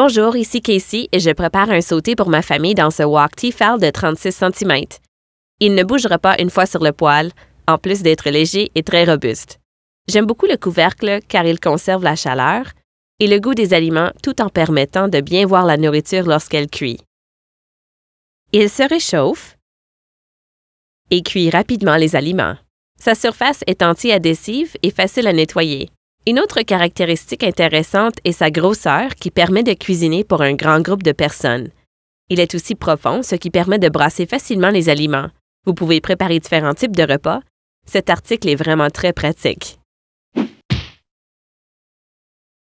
Bonjour, ici Casey et je prépare un sauté pour ma famille dans ce wok t de 36 cm. Il ne bougera pas une fois sur le poêle, en plus d'être léger et très robuste. J'aime beaucoup le couvercle car il conserve la chaleur et le goût des aliments tout en permettant de bien voir la nourriture lorsqu'elle cuit. Il se réchauffe et cuit rapidement les aliments. Sa surface est anti-adhésive et facile à nettoyer. Une autre caractéristique intéressante est sa grosseur qui permet de cuisiner pour un grand groupe de personnes. Il est aussi profond, ce qui permet de brasser facilement les aliments. Vous pouvez préparer différents types de repas. Cet article est vraiment très pratique.